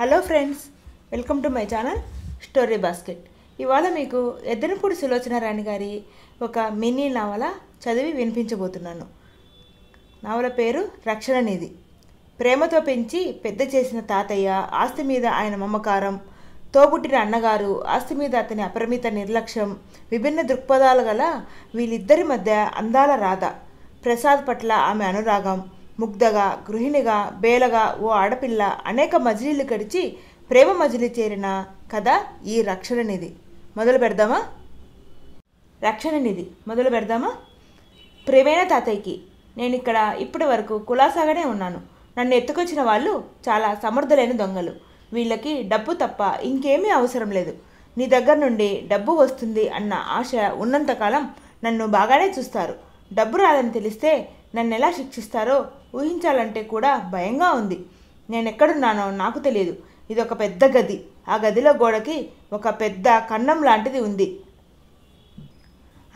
hello friends welcome to my channel story basket ఇవాళ మీకు ఎద్దనపూడి సులోచన రాణి గారి ఒక మినీ నవల చదివి వినిపించబోతున్నాను నవల పేరు రక్షణ నిధి ప్రేమతో పెంచి పెద్ద చేసిన తాతయ్య ఆస్తి మీద ఆయన మమకారం తోబుట్టిన అన్నగారు ఆస్తి మీద అతని అపరిమిత నిర్లక్ష్యం విభిన్న దృక్పథాలు గల వీళ్ళిద్దరి మధ్య అందాల రాధ ప్రసాద్ పట్ల ఆమె అనురాగం ముగ్ధగా గృహిణిగా బేలగా ఓ ఆడపిల్ల అనేక మజిలీలు గడిచి ప్రేమ మజిలీ చేరిన కథ ఈ రక్షణనిధి మొదలు పెడదామా రక్షణనిధి మొదలు పెడదామా ప్రేమైన తాతయ్యకి నేను ఇక్కడ ఇప్పటి వరకు కులాసాగానే ఉన్నాను నన్ను ఎత్తుకొచ్చిన వాళ్ళు చాలా సమర్థులైన దొంగలు వీళ్ళకి డబ్బు తప్ప ఇంకేమీ అవసరం లేదు నీ దగ్గర నుండి డబ్బు వస్తుంది అన్న ఆశ ఉన్నంతకాలం నన్ను బాగానే చూస్తారు డబ్బు రాదని తెలిస్తే నన్ను ఎలా శిక్షిస్తారో ఊహించాలంటే కూడా భయంగా ఉంది నేను ఎక్కడున్నానో నాకు తెలియదు ఇది ఒక పెద్ద గది ఆ గదిలో గోడకి ఒక పెద్ద కన్నం లాంటిది ఉంది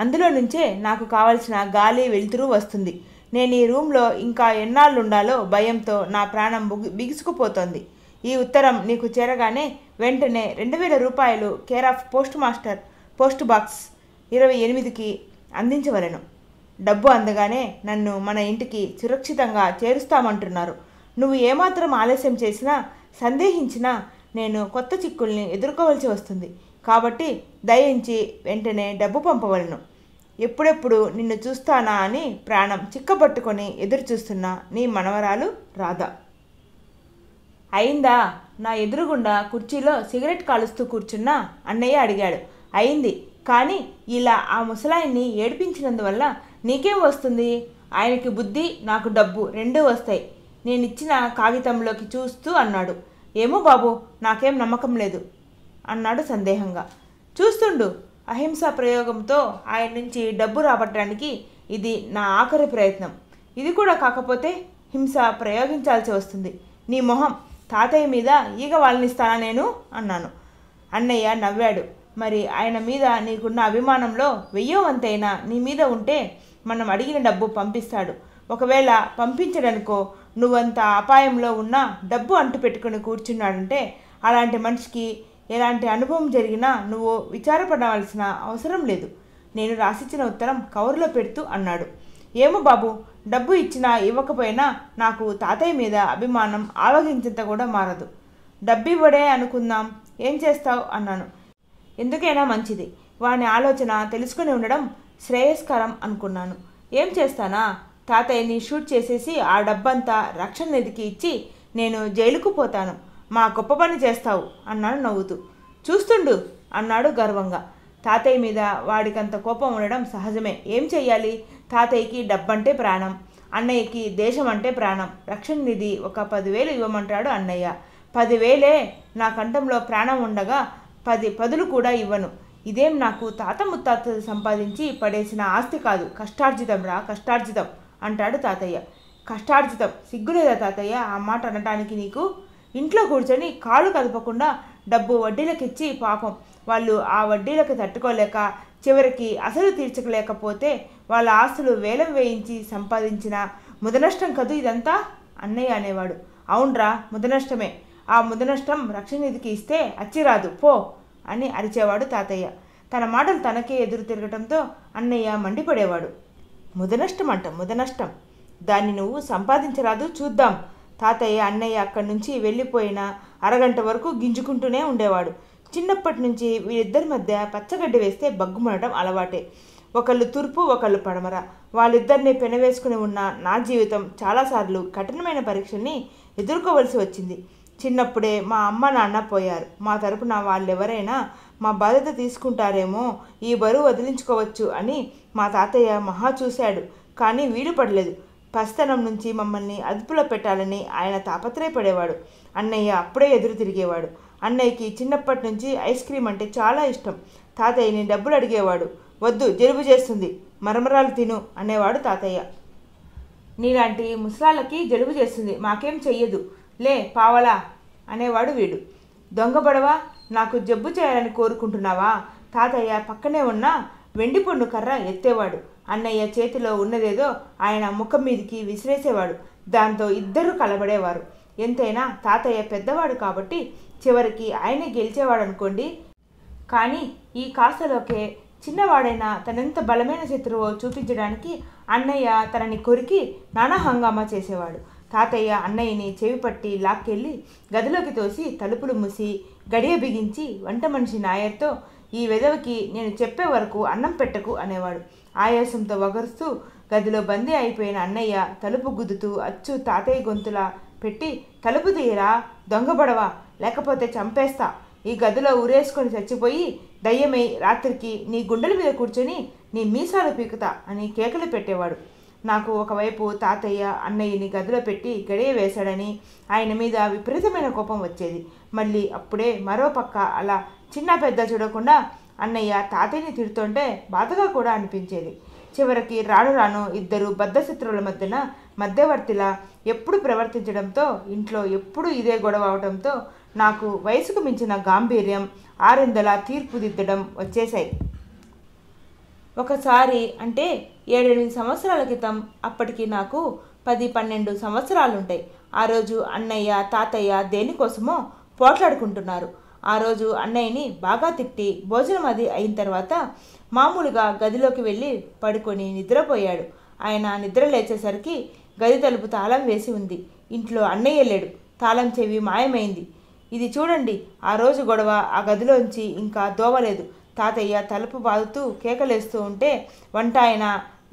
అందులో నుంచే నాకు కావలసిన గాలి వెలుతురు వస్తుంది నేను ఈ రూమ్లో ఇంకా ఎన్నాళ్ళు ఉండాలో భయంతో నా ప్రాణం బిగుసుకుపోతోంది ఈ ఉత్తరం నీకు చేరగానే వెంటనే రెండు వేల రూపాయలు care of postmaster post box ఇరవై ఎనిమిదికి అందించవలను డబ్బు అందగానే నన్ను మన ఇంటికి సురక్షితంగా చేరుస్తామంటున్నారు నువ్వు ఏమాత్రం ఆలస్యం చేసినా సందేహించినా నేను కొత్త చిక్కుల్ని ఎదుర్కోవలసి వస్తుంది కాబట్టి దయించి వెంటనే డబ్బు పంపవలను ఎప్పుడెప్పుడు నిన్ను చూస్తానా అని ప్రాణం చిక్కబట్టుకొని ఎదురు చూస్తున్న నీ మనవరాలు రాధా అయిందా నా ఎదురుగుండా కుర్చీలో సిగరెట్ కాలుస్తూ కూర్చున్న అన్నయ్య అడిగాడు అయింది కానీ ఇలా ఆ ముసలాయిని ఏడిపించినందువల్ల నీకేం వస్తుంది ఆయనకి బుద్ధి నాకు డబ్బు రెండూ వస్తాయి నేను ఇచ్చిన కాగితంలోకి చూస్తూ అన్నాడు ఏమో బాబు నాకేం నమ్మకం లేదు అన్నాడు సందేహంగా చూస్తుండు అహింసా ప్రయోగంతో ఆయన నుంచి డబ్బు రాబట్టడానికి ఇది నా ఆఖరి ప్రయత్నం ఇది కూడా కాకపోతే హింస ప్రయోగించాల్సి వస్తుంది నీ మొహం తాతయ్య మీద ఈగ వాళ్ళనిస్తానా నేను అన్నాను అన్నయ్య నవ్వాడు మరి ఆయన మీద నీకున్న అభిమానంలో వెయ్యో వంతైనా నీ మీద ఉంటే మనం అడిగిన డబ్బు పంపిస్తాడు ఒకవేళ పంపించడనుకో నువ్వంత అపాయంలో ఉన్నా డబ్బు అంటు పెట్టుకుని కూర్చున్నాడంటే అలాంటి మనిషికి ఎలాంటి అనుభవం జరిగినా నువ్వు విచారపడవలసిన అవసరం లేదు నేను రాసిచ్చిన ఉత్తరం కవర్లో పెడుతూ అన్నాడు ఏమో బాబు డబ్బు ఇచ్చినా ఇవ్వకపోయినా నాకు తాతయ్య మీద అభిమానం ఆలోచించేంత కూడా మారదు డబ్బు ఇవ్వడే అనుకుందాం ఏం చేస్తావు అన్నాను ఎందుకైనా మంచిది వాని ఆలోచన తెలుసుకుని ఉండడం శ్రేయస్కరం అనుకున్నాను ఏం చేస్తానా తాతయ్యని షూట్ చేసేసి ఆ డబ్బంతా రక్షణ నిధికి ఇచ్చి నేను జైలుకు పోతాను మా గొప్ప పని చేస్తావు అన్నాడు నవ్వుతూ చూస్తుండు అన్నాడు గర్వంగా తాతయ్య మీద వాడికంత కోపం ఉండడం సహజమే ఏం చెయ్యాలి తాతయ్యకి డబ్బంటే ప్రాణం అన్నయ్యకి దేశం అంటే ప్రాణం రక్షణ నిధి ఒక పదివేలు ఇవ్వమంటాడు అన్నయ్య పదివేలే నా కంఠంలో ప్రాణం ఉండగా పది పదులు కూడా ఇవ్వను ఇదేం నాకు తాత ముత్తాత సంపాదించి పడేసిన ఆస్తి కాదు కష్టార్జితం రా కష్టార్జితం అంటాడు తాతయ్య కష్టార్జితం సిగ్గులేదా తాతయ్య ఆ మాట అనడానికి నీకు ఇంట్లో కూర్చొని కాలు కదపకుండా డబ్బు వడ్డీలకిచ్చి పాపం వాళ్ళు ఆ వడ్డీలకు తట్టుకోలేక చివరికి అసలు తీర్చకలేకపోతే వాళ్ళ ఆస్తులు వేలం వేయించి సంపాదించిన ముదనష్టం కదూ ఇదంతా అన్నయ్య అనేవాడు అవునరా ముదనష్టమే ఆ ముదనష్టం రక్షణ నిధికి ఇస్తే అచ్చిరాదు పో అని అరిచేవాడు తాతయ్య తన మాటలు తనకే ఎదురు తిరగటంతో అన్నయ్య మండిపడేవాడు ముదనష్టం అంట ముదనష్టం దాన్ని నువ్వు సంపాదించరాదు చూద్దాం తాతయ్య అన్నయ్య అక్కడి నుంచి వెళ్ళిపోయిన అరగంట వరకు గింజుకుంటూనే ఉండేవాడు చిన్నప్పటి నుంచి వీళ్ళిద్దరి మధ్య పచ్చగడ్డి వేస్తే బగ్గుమనడం అలవాటే ఒకళ్ళు తూర్పు ఒకళ్ళు పడమర వాళ్ళిద్దరిని పెనవేసుకుని ఉన్న నా జీవితం చాలాసార్లు కఠినమైన పరీక్షల్ని ఎదుర్కోవలసి వచ్చింది చిన్నప్పుడే మా అమ్మ నాన్న పోయారు మా తరపున వాళ్ళెవరైనా మా బాధ్యత తీసుకుంటారేమో ఈ బరువు వదిలించుకోవచ్చు అని మా తాతయ్య మహా చూశాడు కానీ వీడు పడలేదు పస్తనం నుంచి మమ్మల్ని అదుపులో పెట్టాలని ఆయన తాపత్రయపడేవాడు అన్నయ్య అప్పుడే ఎదురు తిరిగేవాడు అన్నయ్యకి చిన్నప్పటి నుంచి ఐస్ క్రీమ్ అంటే చాలా ఇష్టం తాతయ్యని డబ్బులు అడిగేవాడు వద్దు జలుబు చేస్తుంది మరమరాలు తిను అనేవాడు తాతయ్య నీలాంటి ముసలాళ్ళకి జలుబు చేస్తుంది మాకేం చెయ్యదు లే పావలా అనేవాడు వీడు దొంగ బడవ నాకు జబ్బు చేయాలని కోరుకుంటున్నావా తాతయ్య పక్కనే ఉన్న వెండి పండు కర్ర ఎత్తేవాడు అన్నయ్య చేతిలో ఉన్నదేదో ఆయన ముఖం మీదికి విసిరేసేవాడు దాంతో ఇద్దరు కలబడేవారు ఎంతైనా తాతయ్య పెద్దవాడు కాబట్టి చివరికి ఆయనే గెలిచేవాడు అనుకోండి కానీ ఈ కాసలోకే చిన్నవాడైనా తనెంత బలమైన శత్రువో చూపించడానికి అన్నయ్య తనని కొరికి నానా హంగామా చేసేవాడు తాతయ్య అన్నయ్యని చెవి పట్టి లాక్కెళ్ళి గదిలోకి తోసి తలుపులు మూసి గడియ బిగించి వంట మనిషి నాయర్తో ఈ వెదవకి నేను చెప్పే వరకు అన్నం పెట్టకు అనేవాడు ఆయాసంతో వగరుస్తూ గదిలో బందీ అయిపోయిన అన్నయ్య తలుపు గుద్దుతూ అచ్చు తాతయ్య గొంతులా పెట్టి తలుపు తీయరా దొంగబడవా లేకపోతే చంపేస్తా ఈ గదిలో ఉరేసుకొని చచ్చిపోయి దయ్యమై రాత్రికి నీ గుండెల మీద కూర్చొని నీ మీసాలు పీకుతా అని కేకలు పెట్టేవాడు నాకు ఒకవైపు తాతయ్య అన్నయ్యని గదిలో పెట్టి గడియ వేశాడని ఆయన మీద విపరీతమైన కోపం వచ్చేది మళ్ళీ అప్పుడే మరోపక్క అలా చిన్న పెద్ద చూడకుండా అన్నయ్య తాతయ్యని తిడుతుంటే బాధగా కూడా అనిపించేది చివరికి రాను రాను ఇద్దరు బద్ధశత్రువుల మధ్యన మధ్యవర్తిలా ఎప్పుడు ప్రవర్తించడంతో ఇంట్లో ఎప్పుడు ఇదే గొడవ అవడంతో నాకు వయసుకు మించిన గాంభీర్యం ఆరిందల తీర్పుదిద్దడం వచ్చేశాయి ఒకసారి అంటే ఏడెనిమిది సంవత్సరాల క్రితం అప్పటికి నాకు పది పన్నెండు సంవత్సరాలుంటాయి ఆ రోజు అన్నయ్య తాతయ్య దేనికోసమో పోట్లాడుకుంటున్నారు ఆ రోజు అన్నయ్యని బాగా తిట్టి భోజనం అది అయిన తర్వాత మామూలుగా గదిలోకి వెళ్ళి పడుకొని నిద్రపోయాడు ఆయన నిద్ర లేచేసరికి గది తలుపు తాళం వేసి ఉంది ఇంట్లో అన్నయ్య లేడు తాళం చెవి మాయమైంది ఇది చూడండి ఆ రోజు గొడవ ఆ గదిలోంచి ఇంకా దోవలేదు తాతయ్య తలుపు బాదుతూ కేకలేస్తూ ఉంటే వంట ఆయన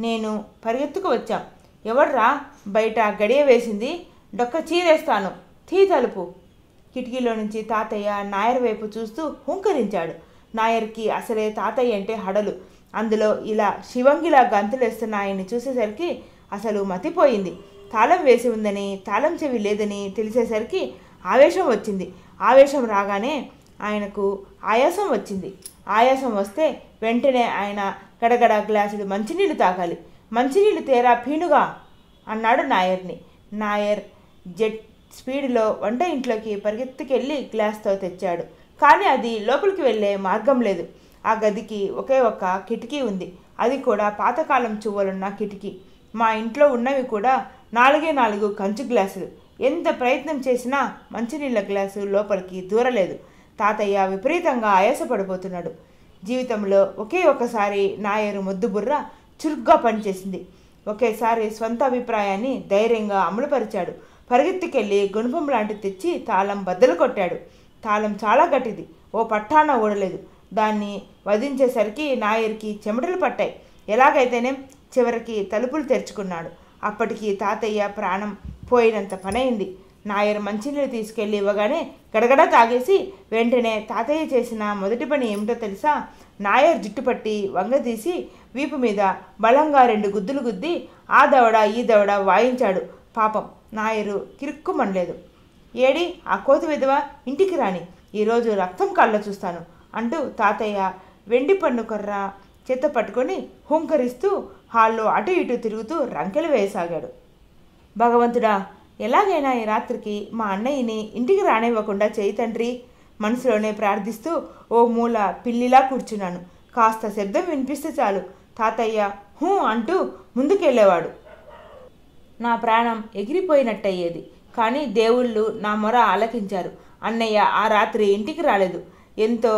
నేను పరిగెత్తుకు వచ్చాం ఎవర్రా బయట గడియ వేసింది డొక్క చీరేస్తాను తీ తలుపు కిటికీలో నుంచి తాతయ్య నాయర్ వైపు చూస్తూ హుంకరించాడు నాయర్కి అసలే తాతయ్య అంటే హడలు అందులో ఇలా శివంగిలా గంతులేస్తున్న ఆయన్ని చూసేసరికి అసలు మతిపోయింది తాళం వేసి ఉందని తాళం చెవి లేదని తెలిసేసరికి ఆవేశం వచ్చింది ఆవేశం రాగానే ఆయనకు ఆయాసం వచ్చింది ఆయాసం వస్తే వెంటనే ఆయన గడగడ గ్లాసుడు మంచినీళ్ళు తాగాలి మంచినీళ్ళు తేరా పీనుగా అన్నాడు నాయర్ని నాయర్ జెట్ స్పీడ్లో వంట ఇంట్లోకి పరిగెత్తుకెళ్ళి గ్లాస్తో తెచ్చాడు కానీ అది లోపలికి వెళ్ళే మార్గం లేదు ఆ గదికి ఒకే ఒక్క కిటికీ ఉంది అది కూడా పాతకాలం చువ్వలున్న కిటికీ మా ఇంట్లో ఉన్నవి కూడా నాలుగే నాలుగు కంచు గ్లాసులు ఎంత ప్రయత్నం చేసినా మంచినీళ్ళ గ్లాసు లోపలికి దూరలేదు తాతయ్య విపరీతంగా ఆయాసపడిపోతున్నాడు జీవితంలో ఒకే ఒకసారి నాయరు ముద్దుబుర్ర చురుగ్గా పనిచేసింది ఒకేసారి స్వంత అభిప్రాయాన్ని ధైర్యంగా అమలుపరిచాడు పరిగెత్తుకెళ్ళి గుణపం లాంటిది తెచ్చి తాళం బద్దలు కొట్టాడు తాళం చాలా గట్టిది ఓ పట్టాన ఓడలేదు దాన్ని వధించేసరికి నాయర్కి చెమటలు పట్టాయి ఎలాగైతేనే చివరికి తలుపులు తెరుచుకున్నాడు అప్పటికి తాతయ్య ప్రాణం పోయినంత పనైంది నాయర్ మంచినీళ్ళు తీసుకెళ్ళి ఇవ్వగానే గడగడ తాగేసి వెంటనే తాతయ్య చేసిన మొదటి పని ఏమిటో తెలుసా నాయర్ జుట్టుపట్టి వంగతీసి వంగదీసి వీపు మీద బలంగా రెండు గుద్దులు గుద్ది ఆ దవడ ఈ దవడ వాయించాడు పాపం నాయరు కిరుక్కుమనలేదు ఏడి ఆ కోతి విధవ ఇంటికి రాని ఈరోజు రక్తం కాళ్ళ చూస్తాను అంటూ తాతయ్య వెండి పన్ను కర్ర చేత పట్టుకొని హుంకరిస్తూ హాల్లో అటు ఇటు తిరుగుతూ రంకెలు వేయసాగాడు భగవంతుడా ఎలాగైనా ఈ రాత్రికి మా అన్నయ్యని ఇంటికి రానివ్వకుండా చేయి తండ్రి మనసులోనే ప్రార్థిస్తూ ఓ మూల పిల్లిలా కూర్చున్నాను కాస్త శబ్దం వినిపిస్తే చాలు తాతయ్య హూ అంటూ ముందుకెళ్ళేవాడు నా ప్రాణం ఎగిరిపోయినట్టయ్యేది కానీ దేవుళ్ళు నా మొర ఆలకించారు అన్నయ్య ఆ రాత్రి ఇంటికి రాలేదు ఎంతో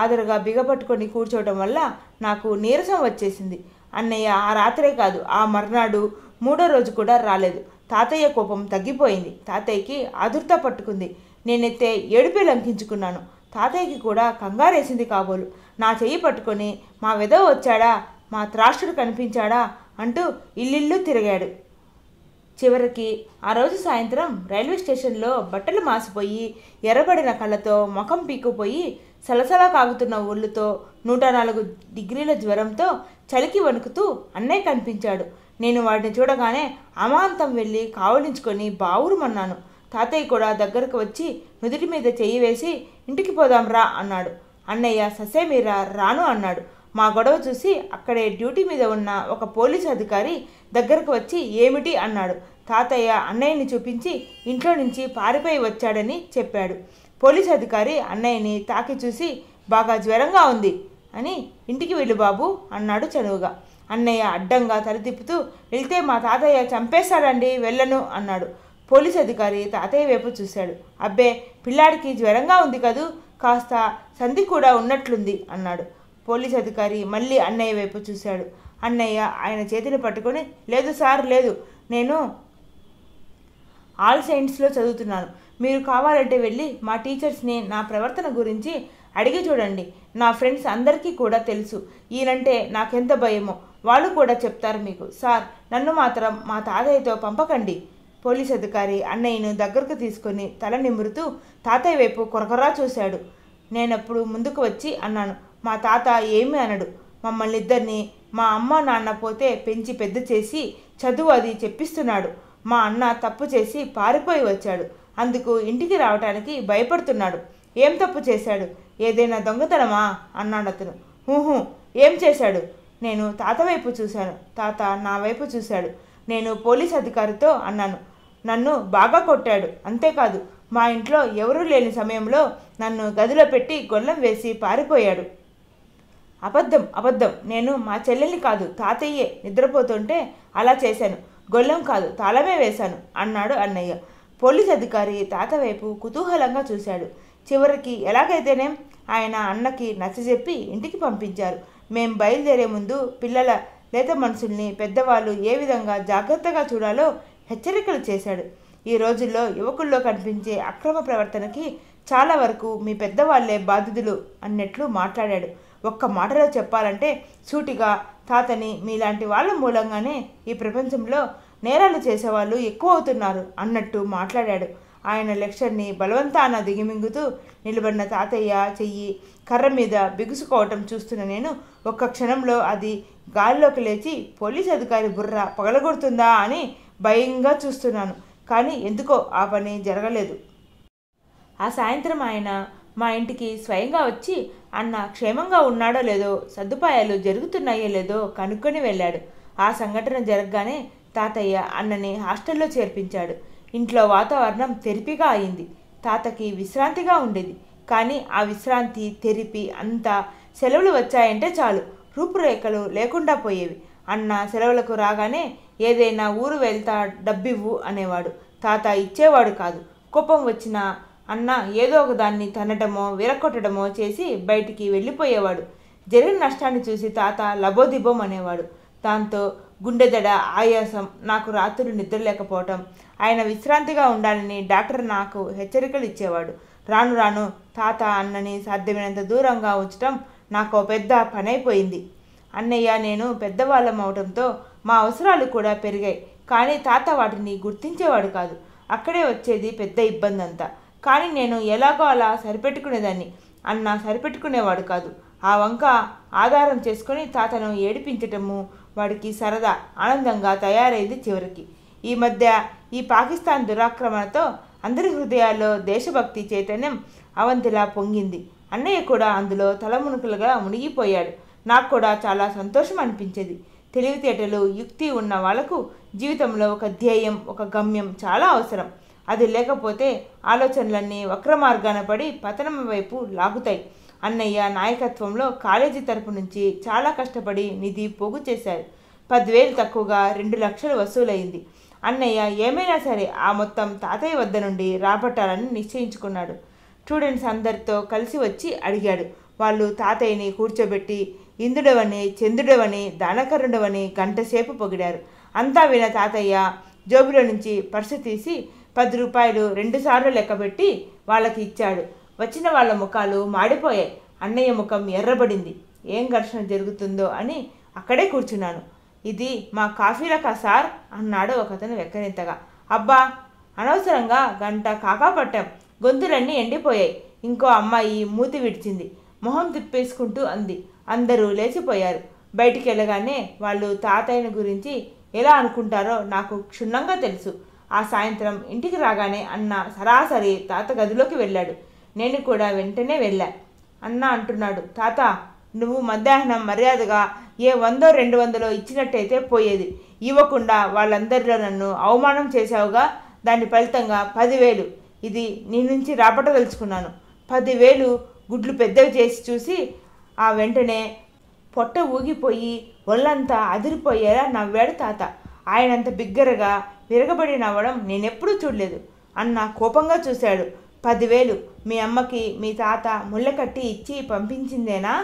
ఆదరగా బిగపట్టుకొని కూర్చోవడం వల్ల నాకు నీరసం వచ్చేసింది అన్నయ్య ఆ రాత్రే కాదు ఆ మర్నాడు మూడో రోజు కూడా రాలేదు తాతయ్య కోపం తగ్గిపోయింది తాతయ్యకి ఆదుర్త పట్టుకుంది నేనైతే ఏడుపి లంకించుకున్నాను తాతయ్యకి కూడా కంగారేసింది కాబోలు నా చెయ్యి పట్టుకొని మా విధవ వచ్చాడా మా త్రాష్టుడు కనిపించాడా అంటూ ఇల్లిల్లు తిరిగాడు చివరికి ఆ రోజు సాయంత్రం రైల్వే స్టేషన్లో బట్టలు మాసిపోయి ఎర్రబడిన కళ్ళతో ముఖం పీక్కుపోయి సలసలా కాగుతున్న ఒళ్ళుతో నూట నాలుగు డిగ్రీల జ్వరంతో చలికి వణుకుతూ అన్నయ్య కనిపించాడు నేను వాడిని చూడగానే అమాంతం వెళ్ళి కావలించుకొని బావురుమన్నాను తాతయ్య కూడా దగ్గరకు వచ్చి నుదుటి మీద చెయ్యి వేసి ఇంటికి పోదాం రా అన్నాడు అన్నయ్య ససేమీరా రాను అన్నాడు మా గొడవ చూసి అక్కడే డ్యూటీ మీద ఉన్న ఒక పోలీసు అధికారి దగ్గరకు వచ్చి ఏమిటి అన్నాడు తాతయ్య అన్నయ్యని చూపించి ఇంట్లో నుంచి పారిపోయి వచ్చాడని చెప్పాడు పోలీసు అధికారి అన్నయ్యని తాకి చూసి బాగా జ్వరంగా ఉంది అని ఇంటికి వెళ్ళు బాబు అన్నాడు చనువుగా అన్నయ్య అడ్డంగా తలదిప్పుతూ వెళ్తే మా తాతయ్య చంపేశాడండి వెళ్ళను అన్నాడు పోలీస్ అధికారి తాతయ్య వైపు చూశాడు అబ్బే పిల్లాడికి జ్వరంగా ఉంది కదూ కాస్త సంధి కూడా ఉన్నట్లుంది అన్నాడు పోలీస్ అధికారి మళ్ళీ అన్నయ్య వైపు చూశాడు అన్నయ్య ఆయన చేతిని పట్టుకొని లేదు సార్ లేదు నేను ఆల్ సైన్స్లో చదువుతున్నాను మీరు కావాలంటే వెళ్ళి మా టీచర్స్ని నా ప్రవర్తన గురించి అడిగి చూడండి నా ఫ్రెండ్స్ అందరికీ కూడా తెలుసు ఈయనంటే నాకెంత భయమో వాళ్ళు కూడా చెప్తారు మీకు సార్ నన్ను మాత్రం మా తాతయ్యతో పంపకండి పోలీస్ అధికారి అన్నయ్యను దగ్గరకు తీసుకుని తల నిమురుతూ తాతయ్య వైపు కొరకొరా చూశాడు నేనప్పుడు ముందుకు వచ్చి అన్నాను మా తాత ఏమి అనడు మమ్మల్ని ఇద్దరిని మా అమ్మ నాన్న పోతే పెంచి పెద్ద చేసి చదువు అది చెప్పిస్తున్నాడు మా అన్న తప్పు చేసి పారిపోయి వచ్చాడు అందుకు ఇంటికి రావటానికి భయపడుతున్నాడు ఏం తప్పు చేశాడు ఏదైనా దొంగతనమా అన్నాడు అతను ఊహూ ఏం చేశాడు నేను తాత వైపు చూశాను తాత నా వైపు చూశాడు నేను పోలీస్ అధికారితో అన్నాను నన్ను బాగా కొట్టాడు అంతేకాదు మా ఇంట్లో ఎవరూ లేని సమయంలో నన్ను గదిలో పెట్టి గొల్లం వేసి పారిపోయాడు అబద్ధం అబద్ధం నేను మా చెల్లెల్ని కాదు తాతయ్యే నిద్రపోతుంటే అలా చేశాను గొల్లం కాదు తాళమే వేశాను అన్నాడు అన్నయ్య పోలీస్ అధికారి తాత వైపు కుతూహలంగా చూశాడు చివరికి ఎలాగైతేనే ఆయన అన్నకి నచ్చజెప్పి ఇంటికి పంపించారు మేం బయలుదేరే ముందు పిల్లల లేత మనుషుల్ని పెద్దవాళ్ళు ఏ విధంగా జాగ్రత్తగా చూడాలో హెచ్చరికలు చేశాడు ఈ రోజుల్లో యువకుల్లో కనిపించే అక్రమ ప్రవర్తనకి చాలా వరకు మీ పెద్దవాళ్లే బాధితులు అన్నట్లు మాట్లాడాడు ఒక్క మాటలో చెప్పాలంటే సూటిగా తాతని మీలాంటి వాళ్ళ మూలంగానే ఈ ప్రపంచంలో నేరాలు చేసేవాళ్ళు ఎక్కువ అవుతున్నారు అన్నట్టు మాట్లాడాడు ఆయన లెక్చర్ని బలవంతాన దిగిమింగుతూ నిలబడిన తాతయ్య చెయ్యి కర్ర మీద బిగుసుకోవటం చూస్తున్న నేను ఒక్క క్షణంలో అది గాలిలోకి లేచి పోలీస్ అధికారి బుర్ర పగలగొడుతుందా అని భయంగా చూస్తున్నాను కానీ ఎందుకో ఆ పని జరగలేదు ఆ సాయంత్రం ఆయన మా ఇంటికి స్వయంగా వచ్చి అన్న క్షేమంగా ఉన్నాడో లేదో సదుపాయాలు జరుగుతున్నాయో లేదో కనుక్కొని వెళ్ళాడు ఆ సంఘటన జరగగానే తాతయ్య అన్నని హాస్టల్లో చేర్పించాడు ఇంట్లో వాతావరణం తెరిపిగా అయింది తాతకి విశ్రాంతిగా ఉండేది కానీ ఆ విశ్రాంతి తెరిపి అంతా సెలవులు వచ్చాయంటే చాలు రూపురేఖలు లేకుండా పోయేవి అన్న సెలవులకు రాగానే ఏదైనా ఊరు వెళ్తా డబ్బివ్వు అనేవాడు తాత ఇచ్చేవాడు కాదు కోపం వచ్చిన అన్న ఏదో ఒక దాన్ని తనటమో విరక్కొట్టడమో చేసి బయటికి వెళ్ళిపోయేవాడు జరిగిన నష్టాన్ని చూసి తాత లబోదిబోం అనేవాడు దాంతో గుండెదడ ఆయాసం నాకు రాత్రులు నిద్ర లేకపోవటం ఆయన విశ్రాంతిగా ఉండాలని డాక్టర్ నాకు హెచ్చరికలు ఇచ్చేవాడు రాను రాను తాత అన్నని సాధ్యమైనంత దూరంగా ఉంచటం నాకు పెద్ద పనైపోయింది అన్నయ్య నేను పెద్దవాళ్ళం అవడంతో మా అవసరాలు కూడా పెరిగాయి కానీ తాత వాటిని గుర్తించేవాడు కాదు అక్కడే వచ్చేది పెద్ద ఇబ్బంది అంతా కానీ నేను ఎలాగో అలా సరిపెట్టుకునేదాన్ని అన్న సరిపెట్టుకునేవాడు కాదు ఆ వంక ఆధారం చేసుకొని తాతను ఏడిపించటము వాడికి సరదా ఆనందంగా తయారైంది చివరికి ఈ మధ్య ఈ పాకిస్తాన్ దురాక్రమణతో అందరి హృదయాల్లో దేశభక్తి చైతన్యం అవంతిలా పొంగింది అన్నయ్య కూడా అందులో తలమునుకులుగా మునిగిపోయాడు నాకు కూడా చాలా సంతోషం అనిపించేది తెలివితేటలు యుక్తి ఉన్న వాళ్లకు జీవితంలో ఒక ధ్యేయం ఒక గమ్యం చాలా అవసరం అది లేకపోతే ఆలోచనలన్నీ వక్రమార్గాన పడి పతనం వైపు లాగుతాయి అన్నయ్య నాయకత్వంలో కాలేజీ తరపు నుంచి చాలా కష్టపడి నిధి పోగు చేశారు పదివేలు తక్కువగా రెండు లక్షలు వసూలైంది అన్నయ్య ఏమైనా సరే ఆ మొత్తం తాతయ్య వద్ద నుండి రాబట్టాలని నిశ్చయించుకున్నాడు స్టూడెంట్స్ అందరితో కలిసి వచ్చి అడిగాడు వాళ్ళు తాతయ్యని కూర్చోబెట్టి ఇందుడవని చంద్రుడవని దానకరుడవని గంటసేపు పొగిడారు అంతా విన తాతయ్య జోబులో నుంచి పర్సు తీసి పది రూపాయలు రెండుసార్లు లెక్కబెట్టి వాళ్ళకి ఇచ్చాడు వచ్చిన వాళ్ళ ముఖాలు మాడిపోయాయి అన్నయ్య ముఖం ఎర్రబడింది ఏం ఘర్షణ జరుగుతుందో అని అక్కడే కూర్చున్నాను ఇది మా కాఫీలక సార్ అన్నాడు ఒకతను వెక్కనింతగా అబ్బా అనవసరంగా గంట కాకా పట్టాం గొంతులన్నీ ఎండిపోయాయి ఇంకో అమ్మాయి మూతి విడిచింది మొహం తిప్పేసుకుంటూ అంది అందరూ లేచిపోయారు బయటికి వెళ్ళగానే వాళ్ళు తాతయ్యను గురించి ఎలా అనుకుంటారో నాకు క్షుణ్ణంగా తెలుసు ఆ సాయంత్రం ఇంటికి రాగానే అన్న సరాసరి తాత గదిలోకి వెళ్ళాడు నేను కూడా వెంటనే వెళ్ళా అన్న అంటున్నాడు తాత నువ్వు మధ్యాహ్నం మర్యాదగా ఏ వందో రెండు వందలో ఇచ్చినట్టయితే పోయేది ఇవ్వకుండా వాళ్ళందరిలో నన్ను అవమానం చేశావుగా దాని ఫలితంగా పదివేలు ఇది నీ నుంచి రాబట్టదలుచుకున్నాను పదివేలు గుడ్లు పెద్దవి చేసి చూసి ఆ వెంటనే పొట్ట ఊగిపోయి ఒళ్ళంతా అదిరిపోయేలా నవ్వాడు తాత ఆయనంత బిగ్గరగా విరగబడి నవ్వడం నేనెప్పుడూ చూడలేదు అన్న కోపంగా చూశాడు పదివేలు మీ అమ్మకి మీ తాత ముళ్ళకట్టి ఇచ్చి పంపించిందేనా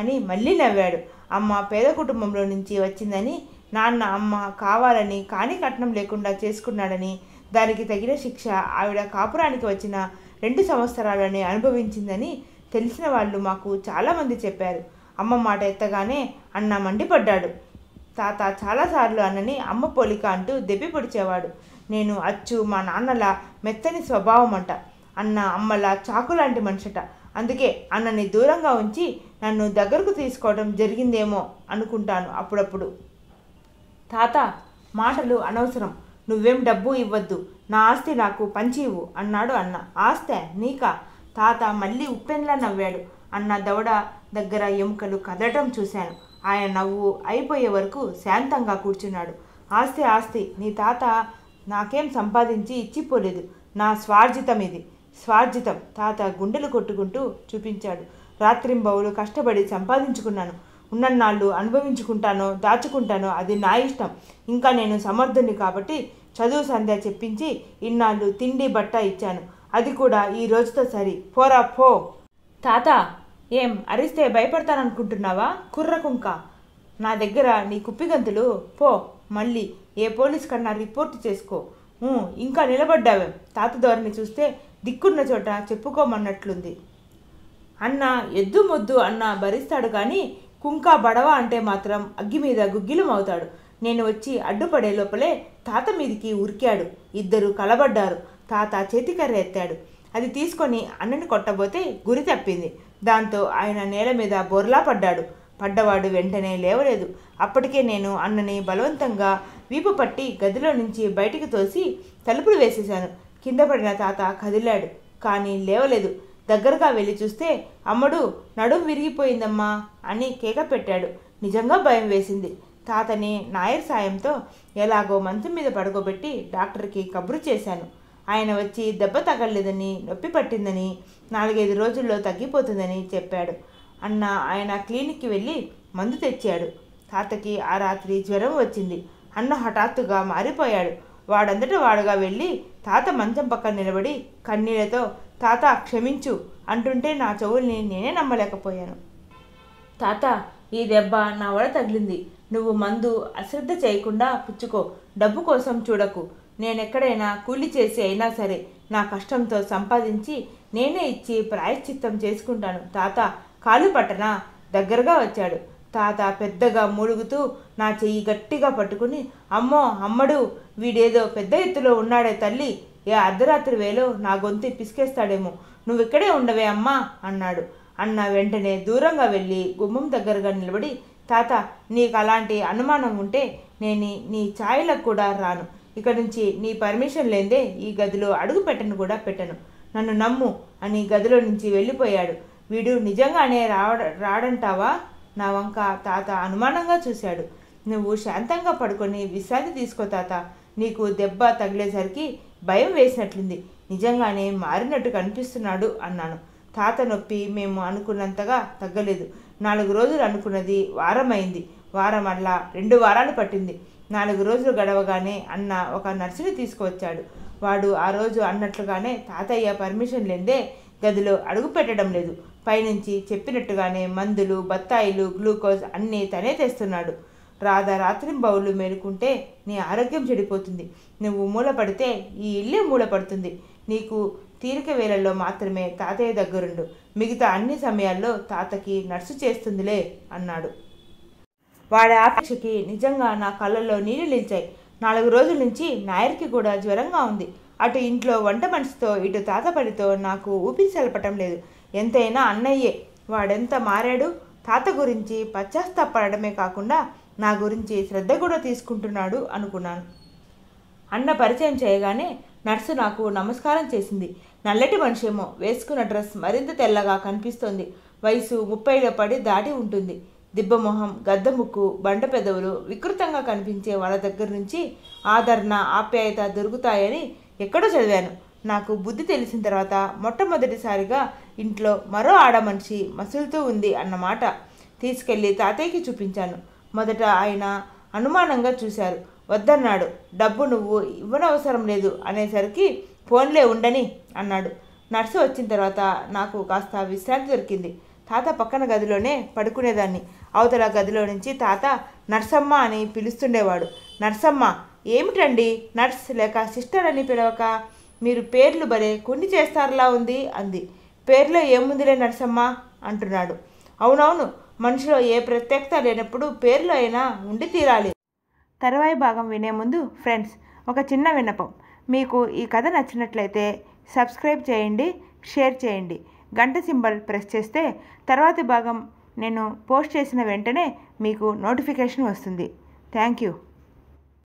అని మళ్ళీ నవ్వాడు అమ్మ పేద కుటుంబంలో నుంచి వచ్చిందని నాన్న అమ్మ కావాలని కాని కట్నం లేకుండా చేసుకున్నాడని దానికి తగిన శిక్ష ఆవిడ కాపురానికి వచ్చిన రెండు సంవత్సరాలని అనుభవించిందని తెలిసిన వాళ్ళు మాకు చాలామంది చెప్పారు అమ్మ మాట ఎత్తగానే అన్న మండిపడ్డాడు తాత చాలాసార్లు అన్నని అమ్మ పోలిక అంటూ దెబ్బి పొడిచేవాడు నేను అచ్చు మా నాన్నల మెత్తని స్వభావం అంట అన్న అమ్మల చాకు లాంటి మనిషట అందుకే అన్నని దూరంగా ఉంచి నన్ను దగ్గరకు తీసుకోవడం జరిగిందేమో అనుకుంటాను అప్పుడప్పుడు తాత మాటలు అనవసరం నువ్వేం డబ్బు ఇవ్వద్దు నా ఆస్తి నాకు పంచివు అన్నాడు అన్న ఆస్తే నీకా తాత మళ్ళీ ఉప్పెన్లా నవ్వాడు అన్న దవడ దగ్గర ఎముకలు కదలటం చూశాను ఆయన నవ్వు అయిపోయే వరకు శాంతంగా కూర్చున్నాడు ఆస్తి ఆస్తి నీ తాత నాకేం సంపాదించి ఇచ్చిపోలేదు నా స్వార్జితం ఇది స్వార్జితం తాత గుండెలు కొట్టుకుంటూ చూపించాడు రాత్రింబవులు కష్టపడి సంపాదించుకున్నాను ఉన్నన్నాళ్ళు అనుభవించుకుంటానో దాచుకుంటానో అది నా ఇష్టం ఇంకా నేను సమర్థుని కాబట్టి చదువు సంధ్య చెప్పించి ఇన్నాళ్ళు తిండి బట్ట ఇచ్చాను అది కూడా ఈ రోజుతో సరి పోరా పో తాత ఏం అరిస్తే భయపడతాననుకుంటున్నావా కుర్రకుంక నా దగ్గర నీ కుప్పిగంతులు పో మళ్ళీ ఏ పోలీస్ కన్నా రిపోర్ట్ చేసుకో ఇంకా నిలబడ్డావే తాత ధోరణి చూస్తే దిక్కున్న చోట చెప్పుకోమన్నట్లుంది అన్న ఎద్దు మొద్దు అన్న భరిస్తాడు కానీ కుంకా బడవ అంటే మాత్రం అగ్గి మీద గుగ్గిలమవుతాడు నేను వచ్చి అడ్డుపడే లోపలే తాత మీదికి ఉరికాడు ఇద్దరు కలబడ్డారు తాత చేతికర్ర ఎత్తాడు అది తీసుకొని అన్నని కొట్టబోతే గురి తప్పింది దాంతో ఆయన నేల మీద బొర్లా పడ్డాడు పడ్డవాడు వెంటనే లేవలేదు అప్పటికే నేను అన్నని బలవంతంగా వీపు పట్టి గదిలో నుంచి బయటికి తోసి తలుపులు వేసేశాను కింద పడిన తాత కదిలాడు కానీ లేవలేదు దగ్గరగా వెళ్ళి చూస్తే అమ్మడు నడుం విరిగిపోయిందమ్మా అని కేక పెట్టాడు నిజంగా భయం వేసింది తాతని నాయర్ సాయంతో ఎలాగో మంచం మీద పడుకోబెట్టి డాక్టర్కి కబురు చేశాను ఆయన వచ్చి దెబ్బ తగలలేదని నొప్పి పట్టిందని నాలుగైదు రోజుల్లో తగ్గిపోతుందని చెప్పాడు అన్న ఆయన క్లినిక్కి వెళ్ళి మందు తెచ్చాడు తాతకి ఆ రాత్రి జ్వరం వచ్చింది అన్న హఠాత్తుగా మారిపోయాడు వాడంతట వాడుగా వెళ్ళి తాత మంచం పక్కన నిలబడి కన్నీళ్లతో తాత క్షమించు అంటుంటే నా చెవుల్ని నేనే నమ్మలేకపోయాను తాత ఈ దెబ్బ నా వడ తగిలింది నువ్వు మందు అశ్రద్ధ చేయకుండా పుచ్చుకో డబ్బు కోసం చూడకు నేనెక్కడైనా కూలి చేసి అయినా సరే నా కష్టంతో సంపాదించి నేనే ఇచ్చి ప్రాయశ్చిత్తం చేసుకుంటాను తాత కాలు పట్టన దగ్గరగా వచ్చాడు తాత పెద్దగా మూలుగుతూ నా చెయ్యి గట్టిగా పట్టుకుని అమ్మో అమ్మడు వీడేదో పెద్ద ఎత్తులో ఉన్నాడే తల్లి ఏ అర్ధరాత్రి వేలో నా గొంతు పిసికేస్తాడేమో నువ్వు ఇక్కడే ఉండవే అమ్మా అన్నాడు అన్న వెంటనే దూరంగా వెళ్ళి గుమ్మం దగ్గరగా నిలబడి తాత నీకు అలాంటి అనుమానం ఉంటే నేను నీ ఛాయలకు కూడా రాను ఇక్కడి నుంచి నీ పర్మిషన్ లేదే ఈ గదిలో అడుగు పెట్టను కూడా పెట్టను నన్ను నమ్ము అని గదిలో నుంచి వెళ్ళిపోయాడు వీడు నిజంగానే రావడ రాడంటావా నా వంక తాత అనుమానంగా చూశాడు నువ్వు శాంతంగా పడుకొని విశ్రాంతి తీసుకో తాత నీకు దెబ్బ తగిలేసరికి భయం వేసినట్లుంది నిజంగానే మారినట్టు కనిపిస్తున్నాడు అన్నాను తాత నొప్పి మేము అనుకున్నంతగా తగ్గలేదు నాలుగు రోజులు అనుకున్నది వారం అయింది వారం అలా రెండు వారాలు పట్టింది నాలుగు రోజులు గడవగానే అన్న ఒక నర్సుని తీసుకువచ్చాడు వాడు ఆ రోజు అన్నట్లుగానే తాతయ్య పర్మిషన్ లేదే గదిలో అడుగు పెట్టడం లేదు పైనుంచి చెప్పినట్టుగానే మందులు బత్తాయిలు గ్లూకోజ్ అన్నీ తనే తెస్తున్నాడు రాధారాత్రి రాత్రి బౌళ్ళు మేలుకుంటే నీ ఆరోగ్యం చెడిపోతుంది నువ్వు మూలపడితే ఈ ఇల్లే మూలపడుతుంది నీకు తీరిక వేళల్లో మాత్రమే తాతయ్య దగ్గరుండు మిగతా అన్ని సమయాల్లో తాతకి నర్సు చేస్తుందిలే అన్నాడు వాడి ఆపేక్షకి నిజంగా నా కళ్ళల్లో నీళ్ళు నిలిచాయి నాలుగు రోజుల నుంచి నాయర్కి కూడా జ్వరంగా ఉంది అటు ఇంట్లో వంట మనిషితో ఇటు తాతపడితో నాకు ఊపిరి సెలపటం లేదు ఎంతైనా అన్నయ్యే వాడెంత మారాడు తాత గురించి పశ్చాత్తాపడమే కాకుండా నా గురించి శ్రద్ధ కూడా తీసుకుంటున్నాడు అనుకున్నాను అన్న పరిచయం చేయగానే నర్సు నాకు నమస్కారం చేసింది నల్లటి మనిషేమో వేసుకున్న డ్రెస్ మరింత తెల్లగా కనిపిస్తోంది వయసు ముప్పైలో పడి దాటి ఉంటుంది దిబ్బమొహం గద్దముక్కు బండ పెదవులు వికృతంగా కనిపించే వాళ్ళ దగ్గర నుంచి ఆదరణ ఆప్యాయత దొరుకుతాయని ఎక్కడో చదివాను నాకు బుద్ధి తెలిసిన తర్వాత మొట్టమొదటిసారిగా ఇంట్లో మరో ఆడమనిషి మసులుతూ ఉంది అన్నమాట తీసుకెళ్ళి తాతయ్యకి చూపించాను మొదట ఆయన అనుమానంగా చూశారు వద్దన్నాడు డబ్బు నువ్వు ఇవ్వనవసరం లేదు అనేసరికి ఫోన్లే ఉండని అన్నాడు నర్సు వచ్చిన తర్వాత నాకు కాస్త విశ్రాంతి దొరికింది తాత పక్కన గదిలోనే పడుకునేదాన్ని అవతల గదిలో నుంచి తాత నర్సమ్మ అని పిలుస్తుండేవాడు నర్సమ్మ ఏమిటండి నర్స్ లేక సిస్టర్ అని పిలవక మీరు పేర్లు బరే కొన్ని చేస్తారులా ఉంది అంది పేర్లో ఏముందిలే నర్సమ్మ అంటున్నాడు అవునవును మనిషిలో ఏ ప్రత్యేకత లేనప్పుడు పేర్లు అయినా ఉండి తీరాలి తర్వాయి భాగం వినే ముందు ఫ్రెండ్స్ ఒక చిన్న విన్నపం మీకు ఈ కథ నచ్చినట్లయితే సబ్స్క్రైబ్ చేయండి షేర్ చేయండి గంట సింబల్ ప్రెస్ చేస్తే తర్వాతి భాగం నేను పోస్ట్ చేసిన వెంటనే మీకు నోటిఫికేషన్ వస్తుంది థ్యాంక్ యూ